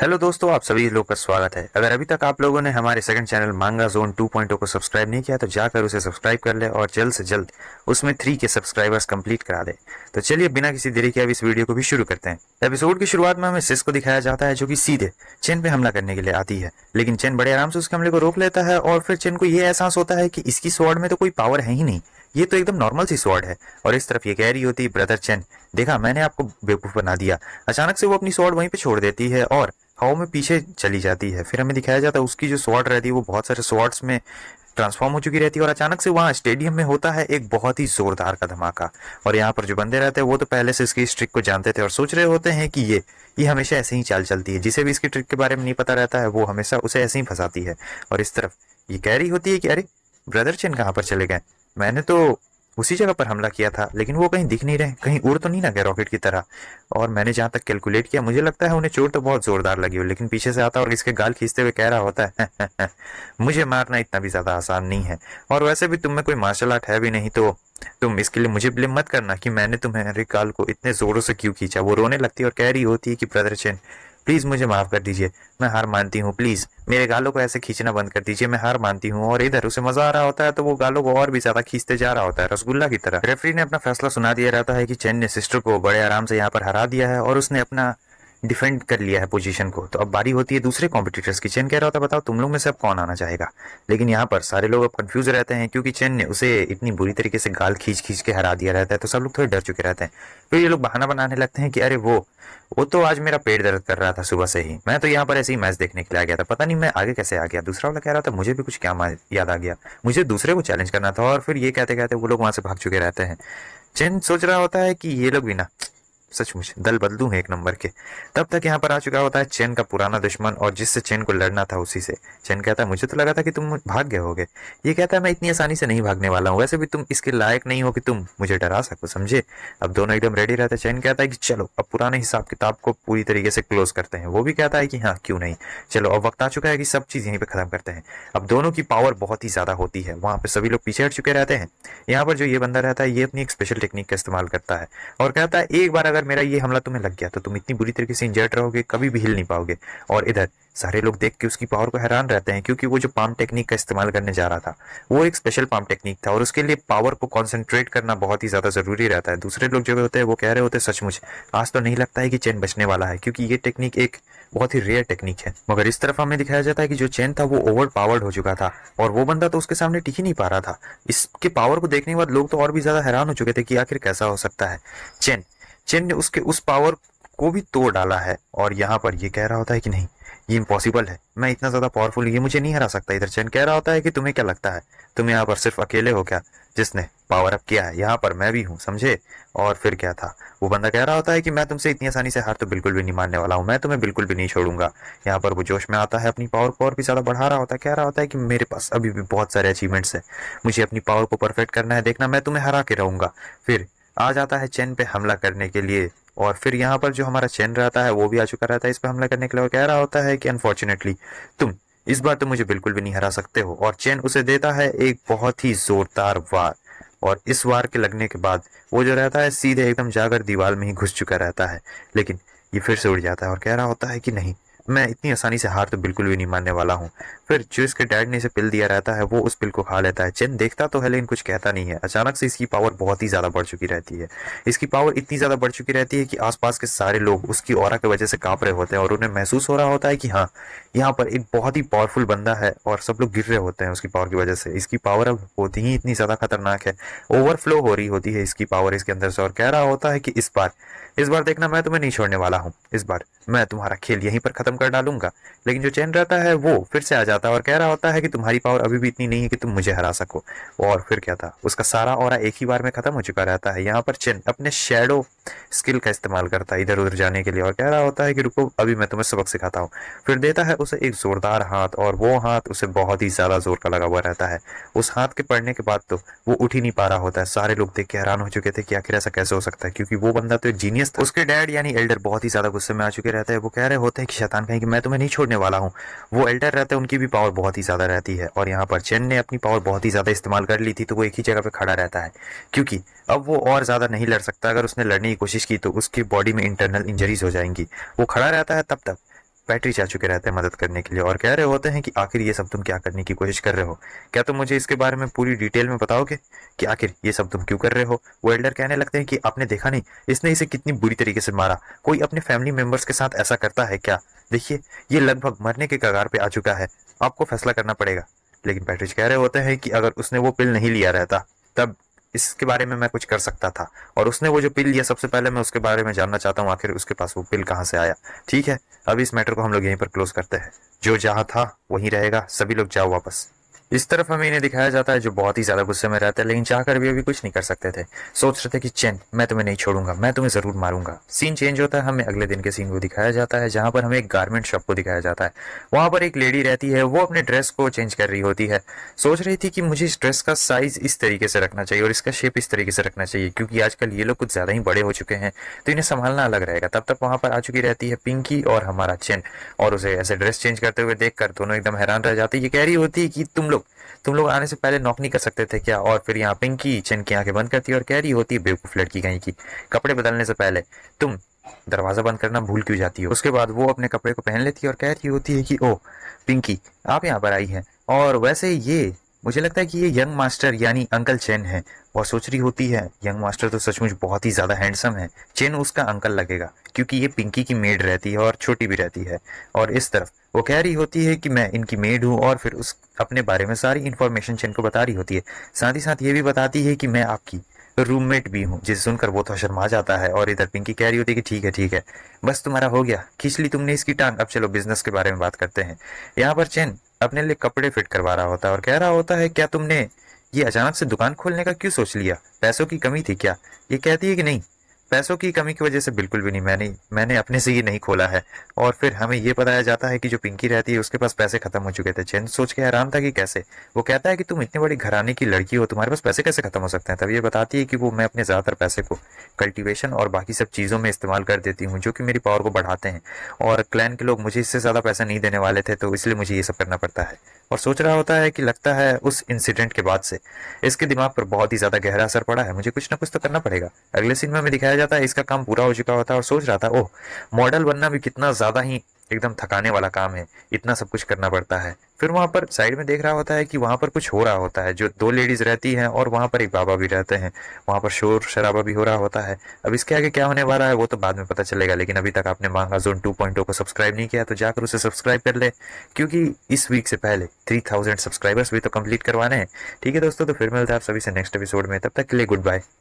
hello दोस्तों आप सभी लोग का स्वागत है अगर अभी तक आप लोगों ने हमारे सेकंड चैनल मांगा जोन 2.0 को सब्सक्राइब नहीं किया तो जाकर उसे सब्सक्राइब कर ले और जल्द से जल्द उसमें थ्री के सब्सक्राइबर्स कंप्लीट करा दे तो चलिए बिना किसी देरी के अब इस वीडियो को भी शुरू करते हैं एपिसोड की शुरुआत में हमें सिस को दिखाया जाता है जो की सीधे चेन पे हमला करने के लिए आती है लेकिन चेन बड़े आराम से उसके हमले को रोक लेता है और फिर चेन को यह एहसास होता है की इसकी स्वाड में तो कोई पावर है ही नहीं ये तो एकदम नॉर्मल सी स्वॉर्ड है और इस तरफ ये कह रही होती ब्रदर चेन देखा मैंने आपको बेवकूफ बना दिया अचानक से वो अपनी स्वॉर्ड वहीं पे छोड़ देती है और हवा में पीछे चली जाती है फिर हमें दिखाया जाता है उसकी जो स्वॉट रहती है वो बहुत सारे स्वॉट्स में ट्रांसफॉर्म हो चुकी रहती है और अचानक से वहाँ स्टेडियम में होता है एक बहुत ही जोरदार का धमाका और यहाँ पर जो बंदे रहते हैं वो तो पहले से इसकी इस ट्रिक को जानते थे और सोच रहे होते हैं कि ये ये हमेशा ऐसे ही चाल चलती है जिसे भी इसकी ट्रिक के बारे में नहीं पता रहता है वो हमेशा उसे ऐसे ही फंसाती है और इस तरफ ये कह रही होती है कि अरे ब्रदर चेन कहाँ पर चले गए मैंने तो उसी जगह पर हमला किया था लेकिन वो कहीं दिख नहीं रहे कहीं उड़ तो नहीं ना गया रॉकेट की तरह और मैंने जहाँ तक कैलकुलेट किया मुझे लगता है उन्हें चोट तो बहुत जोरदार लगी हो लेकिन पीछे से आता और इसके गाल खींचते हुए कह रहा होता है मुझे मारना इतना भी ज़्यादा आसान नहीं है और वैसे भी तुम में कोई मार्शल आर्ट है भी नहीं तो तुम इसके लिए मुझे ब्लेम मत करना कि मैंने तुम्हारे गाल को इतने जोरों से क्यों खींचा वो रोने लगती और कह रही होती है कि ब्रदर प्लीज़ मुझे माफ़ कर दीजिए मैं हार मानती हूँ प्लीज़ मेरे गालों को ऐसे खींचना बंद कर दीजिए मैं हार मानती हूँ और इधर उसे मजा आ रहा होता है तो वो गालों को और भी ज्यादा खींचते जा रहा होता है रसगुल्ला की तरह रेफरी ने अपना फैसला सुना दिया रहता है कि चैन ने सिस्टर को बड़े आराम से यहाँ पर हरा दिया है और उसने अपना डिफेंड कर लिया है पोजीशन को तो अब बारी होती है दूसरे कॉम्पिटिटर्स की चेन कह रहा होता बताओ तुम लोग में से अब कौन आना चाहेगा लेकिन यहाँ पर सारे लोग अब कंफ्यूज रहते हैं क्योंकि चैन ने उसे इतनी बुरी तरीके से गाल खींच खींच के हरा दिया रहता है तो सब लोग थोड़े डर चुके रहते हैं फिर ये लोग बहाना बनाने लगते हैं कि अरे वो वो तो आज मेरा पेट दर्द कर रहा था सुबह से ही मैं तो यहाँ पर ऐसे ही मैच देखने के लिए आ गया था पता नहीं मैं आगे कैसे आ गया दूसरा वाला कह रहा था मुझे भी कुछ क्या याद आ गया मुझे दूसरे को चैलेंज करना था और फिर ये कहते कहते वो लोग वहां से भाग चुके रहते हैं चैन सोच रहा होता है कि ये लोग भी ना सचमुच दल बदलू है एक नंबर के तब तक यहाँ पर आ चुका होता है चैन का पुराना दुश्मन और जिससे चैन को लड़ना था उसी से चैन कहता है मुझे तो लगा था कि तुम भाग गए होगे ये कहता है मैं इतनी आसानी से नहीं भागने वाला हूँ वैसे भी तुम इसके लायक नहीं हो कि तुम मुझे डरा सको समझे अब दोनों एकदम रेडी रहते हैं चैन कहता है कि चलो अब पुराने हिसाब किताब को पूरी तरीके से क्लोज करते हैं वो भी कहता है कि हाँ क्यों नहीं चलो अब वक्त आ चुका है कि सब चीज़ यहीं पर खत्म करते हैं अब दोनों की पावर बहुत ही ज़्यादा होती है वहां पर सभी लोग पीछे हट चुके रहते हैं यहाँ पर जो ये बंदा रहता है ये अपनी एक स्पेशल टेक्निक का इस्तेमाल करता है और कहता है एक बार अगर अगर मेरा ये हमला तुम्हें लग गया तो तुम इतनी बुरी तरीके से इंजर्ड रहोगे कभी भी हिल नहीं पाओगे और इधर सारे लोग देख के उसकी पावर को हैरान रहते हैं क्योंकि वो जो पाम टेक्निक का इस्तेमाल करने जा रहा था वो एक स्पेशल पाम टेक्निक था और उसके लिए पावर को कॉन्सेंट्रेट करना बहुत ही ज़्यादा ज़रूरी रहता है दूसरे लोग जो होते हैं वो कह रहे होते हैं सचमुच आज तो नहीं लगता है कि चैन बचने वाला है क्योंकि ये टेक्निक एक बहुत ही रेयर टेक्निक है मगर इस तरफ हमें दिखाया जाता है कि जो चैन था वो ओवर पावर्ड हो चुका था और वो बंदा तो उसके सामने टिक ही नहीं पा रहा था इसके पावर को देखने के बाद लोग तो और भी ज़्यादा हैरान हो चुके थे कि आखिर कैसा हो सकता है चैन चेन ने उसके उस पावर को भी तोड़ डाला है और यहाँ पर ये कह रहा होता है कि नहीं ये इम्पॉसिबल है मैं इतना ज्यादा पावरफुल ये मुझे नहीं हरा सकता इधर चेन कह रहा होता है कि तुम्हें क्या लगता है तुम यहाँ पर सिर्फ अकेले हो क्या जिसने पावर अप किया है यहाँ पर मैं भी हूँ समझे और फिर क्या था वो बंदा कह रहा होता है कि मैं तुमसे इतनी आसानी से हार तो बिल्कुल भी नहीं मानने वाला हूँ मैं तुम्हें बिल्कुल भी नहीं छोड़ूंगा यहाँ पर वो जोश में आता है अपनी पावर को और भी ज़्यादा बढ़ा रहा होता है कह रहा होता है कि मेरे पास अभी भी बहुत सारे अचीवमेंट्स है मुझे अपनी पावर को परफेक्ट करना है देखना मैं तुम्हें हरा के रहूंगा फिर आ जाता है चैन पे हमला करने के लिए और फिर यहाँ पर जो हमारा चैन रहता है वो भी आ चुका रहता है इस पर हमला करने के लिए कह रहा होता है कि अनफॉर्चुनेटली तुम इस बार तो मुझे बिल्कुल भी नहीं हरा सकते हो और चैन उसे देता है एक बहुत ही जोरदार वार और इस वार के लगने के बाद वो जो रहता है सीधे एकदम जाकर दीवार में ही घुस चुका रहता है लेकिन ये फिर से उड़ जाता है और कह रहा होता है कि नहीं मैं इतनी आसानी से हार तो बिल्कुल भी नहीं मानने वाला हूँ फिर जो इसके डैड ने इसे पिल दिया रहता है वो उस पिल को खा लेता है चिन देखता तो है लेकिन कुछ कहता नहीं है अचानक से इसकी पावर बहुत ही ज़्यादा बढ़ चुकी रहती है इसकी पावर इतनी ज़्यादा बढ़ चुकी रहती है कि आसपास के सारे लोग उसकी और की वजह से कांप रहे होते हैं और उन्हें महसूस हो रहा होता है कि हाँ यहाँ पर एक बहुत ही पावरफुल बंदा है और सब लोग गिर रहे होते हैं उसकी पावर की वजह से इसकी पावर अब होती ही इतनी ज़्यादा खतरनाक है ओवरफ्लो हो रही होती है इसकी पावर इसके अंदर से और कह रहा होता है कि इस बार इस बार देखना मैं तुम्हें नहीं छोड़ने वाला हूँ इस बार मैं तुम्हारा खेल यहीं पर ख़त्म कर डालूंगा लेकिन जो चैन रहता है वो फिर से आ जाता है और कह रहा होता है कि तुम्हारी पावर अभी भी इतनी नहीं है कि तुम मुझे हरा सको और फिर क्या था उसका सारा और एक ही बार में ख़त्म हो चुका रहता है यहाँ पर चैन अपने शेडो स्किल का इस्तेमाल करता है इधर उधर जाने के लिए और कह रहा होता है कि रुको अभी मैं तुम्हें सबक सिखाता हूँ फिर देता है उसे एक जोरदार हाथ और वो हाथ उसे बहुत ही ज्यादा जोर का लगा हुआ रहता है उस हाथ के पड़ने के बाद तो वो उठ ही नहीं पा रहा होता है सारे लोग देख के हैरान हो चुके थे कि आखिर ऐसा कैसे हो सकता है क्योंकि वो बंदा तो एक जीनियस था उसके डैड यानी एल्डर बहुत ही ज्यादा गुस्से में आ चुके रहते हैं वो कह रहे होते हैं कि शैतान कहें कि मैं तुम्हें नहीं छोड़ने वाला हूँ वो एल्डर रहते हैं उनकी भी पावर बहुत ही ज्यादा रहती है और यहाँ पर चेन ने अपनी पावर बहुत ही ज्यादा इस्तेमाल कर ली थी तो वो एक ही जगह पर खड़ा रहता है क्योंकि अब वो और ज्यादा नहीं लड़ सकता अगर उसने लड़ने की कोशिश की तो उसकी बॉडी में इंटरनल इंजरीज हो जाएंगी वो खड़ा रहता है तब तक बैटरी चाह चुके रहते हैं मदद करने के लिए और कह रहे होते हैं कि आखिर ये सब तुम क्या करने की कोशिश कर रहे हो क्या तुम मुझे इसके बारे में पूरी डिटेल में बताओगे कि आखिर ये सब तुम क्यों कर रहे हो वो एल्डर कहने लगते हैं कि आपने देखा नहीं इसने इसे कितनी बुरी तरीके से मारा कोई अपने फैमिली मेंबर्स के साथ ऐसा करता है क्या देखिए ये लगभग मरने के कगार पे आ चुका है आपको फैसला करना पड़ेगा लेकिन पैट्रिज कह रहे होते हैं कि अगर उसने वो पिल नहीं लिया रहता तब इसके बारे में मैं कुछ कर सकता था और उसने वो जो पिल लिया सबसे पहले मैं उसके बारे में जानना चाहता हूँ आखिर उसके पास वो पिल कहाँ से आया ठीक है अभी इस मैटर को हम लोग यहीं पर क्लोज करते हैं जो जहाँ था वहीं रहेगा सभी लोग जाओ वापस इस तरफ हमें इन्हें दिखाया जाता है जो बहुत ही ज्यादा गुस्से में रहते हैं लेकिन चाहकर भी अभी कुछ नहीं कर सकते थे सोच रहे थे कि चैन मैं तुम्हें नहीं छोड़ूंगा मैं तुम्हें जरूर मारूंगा सीन चेंज होता है हमें अगले दिन के सीन को दिखाया जाता है जहां पर हमें एक गारमेंट शॉप को दिखाया जाता है वहां पर एक लेडी रहती है वो अपने ड्रेस को चेंज कर रही होती है सोच रही थी कि मुझे इस ड्रेस का साइज इस तरीके से रखना चाहिए और इसका शेप इस तरीके से रखना चाहिए क्योंकि आजकल ये लोग कुछ ज्यादा ही बड़े हो चुके हैं तो इन्हें संभालना अलग रहेगा तब तक वहां पर आ चुकी रहती है पिंकी और हमारा चेन और उसे ऐसे ड्रेस चेंज करते हुए देखकर दोनों एकदम हैरान रह जाते ये कह रही होती है कि तुम लोग तुम लोग आने से पहले नॉक नहीं कर सकते थे क्या और फिर यहाँ पिंकी चिन की आंखें बंद करती है और कह रही होती है बेवकूफ लड़की कहीं की कपड़े बदलने से पहले तुम दरवाज़ा बंद करना भूल क्यों जाती हो उसके बाद वो अपने कपड़े को पहन लेती है और कह रही होती है कि ओ पिंकी आप यहाँ पर आई हैं और वैसे ये मुझे लगता है कि ये यंग मास्टर यानी अंकल चेन है और सोच रही होती है यंग मास्टर तो सचमुच बहुत ही ज़्यादा हैंडसम है चेन उसका अंकल लगेगा क्योंकि ये पिंकी की मेड रहती है और छोटी भी रहती है और इस तरफ वो कह रही होती है कि मैं इनकी मेड हूँ और फिर उस अपने बारे में सारी इन्फॉर्मेशन चेन को बता रही होती है साथ ही साथ ये भी बताती है कि मैं आपकी रूममेट भी हूँ जिसे सुनकर वो तो शर्मा जाता है और इधर पिंकी कह रही होती है कि ठीक है ठीक है बस तुम्हारा हो गया खींच ली तुमने इसकी टांग अब चलो बिजनेस के बारे में बात करते हैं यहाँ पर चेन अपने लिए कपड़े फिट करवा रहा होता है और कह रहा होता है क्या तुमने ये अचानक से दुकान खोलने का क्यों सोच लिया पैसों की कमी थी क्या ये कहती है कि नहीं पैसों की कमी की वजह से बिल्कुल भी नहीं मैंने मैंने अपने से ये नहीं खोला है और फिर हमें ये बताया जाता है कि जो पिंकी रहती है उसके पास पैसे खत्म हो चुके थे चैन सोच के हैरान था कि कैसे वो कहता है कि तुम इतने बड़ी घराने की लड़की हो तुम्हारे पास पैसे कैसे खत्म हो सकते हैं तब ये बताती है कि वो मैं अपने ज़्यादातर पैसे को कल्टिवेशन और बाकी सब चीज़ों में इस्तेमाल कर देती हूँ जो कि मेरी पावर को बढ़ाते हैं और क्लैन के लोग मुझे इससे ज़्यादा पैसा नहीं देने वाले थे तो इसलिए मुझे ये सब करना पड़ता है और सोच रहा होता है कि लगता है उस इंसिडेंट के बाद से इसके दिमाग पर बहुत ही ज़्यादा गहरा असर पड़ा है मुझे कुछ ना कुछ तो करना पड़ेगा अगले सीन में हमें दिखाया जाता है इसका काम पूरा हो चुका होता है और सोच रहा था ओह मॉडल बनना भी कितना ज़्यादा ही एकदम थकाने वाला काम है इतना सब कुछ करना पड़ता है फिर वहां पर साइड में देख रहा होता है कि वहां पर कुछ हो रहा होता है जो दो लेडीज़ रहती हैं और वहां पर एक बाबा भी रहते हैं वहां पर शोर शराबा भी हो रहा होता है अब इसके आगे क्या होने वाला है वो तो बाद में पता चलेगा लेकिन अभी तक आपने मांगा जोन टू पॉइंट को सब्सक्राइब नहीं किया तो जाकर उसे सब्सक्राइब कर ले क्योंकि इस वीक से पहले थ्री सब्सक्राइबर्स भी तो कंप्लीट करवाने हैं ठीक है दोस्तों तो फिर मिलते हैं आप सभी से नेक्स्ट एपिसोड में तब तक के लिए गुड बाय